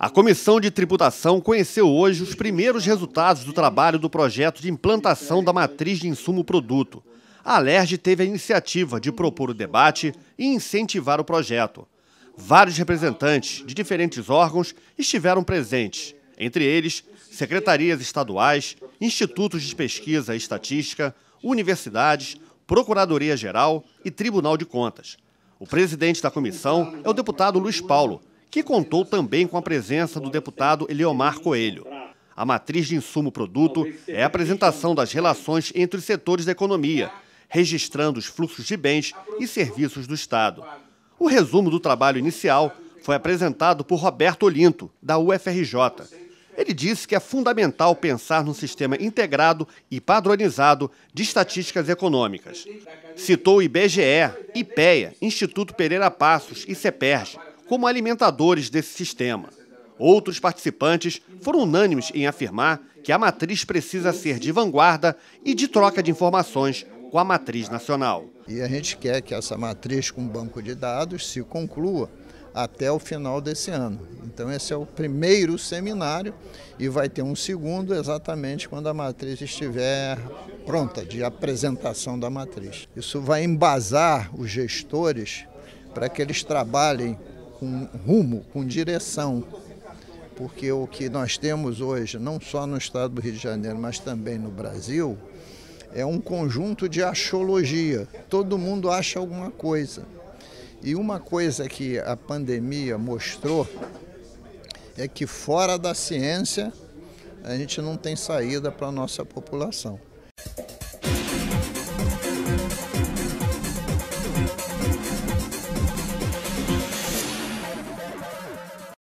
A Comissão de Tributação conheceu hoje os primeiros resultados do trabalho do projeto de implantação da matriz de insumo produto. A Alerj teve a iniciativa de propor o debate e incentivar o projeto. Vários representantes de diferentes órgãos estiveram presentes, entre eles secretarias estaduais, institutos de pesquisa e estatística, universidades, Procuradoria-Geral e Tribunal de Contas. O presidente da comissão é o deputado Luiz Paulo, que contou também com a presença do deputado Eliomar Coelho. A matriz de insumo-produto é a apresentação das relações entre os setores da economia, registrando os fluxos de bens e serviços do Estado. O resumo do trabalho inicial foi apresentado por Roberto Olinto, da UFRJ. Ele disse que é fundamental pensar num sistema integrado e padronizado de estatísticas econômicas. Citou o IBGE, IPEA, Instituto Pereira Passos e CEPERJ como alimentadores desse sistema. Outros participantes foram unânimes em afirmar que a matriz precisa ser de vanguarda e de troca de informações com a matriz nacional. E a gente quer que essa matriz com banco de dados se conclua até o final desse ano. Então esse é o primeiro seminário e vai ter um segundo exatamente quando a matriz estiver pronta de apresentação da matriz. Isso vai embasar os gestores para que eles trabalhem com rumo, com direção, porque o que nós temos hoje, não só no estado do Rio de Janeiro, mas também no Brasil, é um conjunto de axiologia. Todo mundo acha alguma coisa. E uma coisa que a pandemia mostrou é que fora da ciência a gente não tem saída para a nossa população.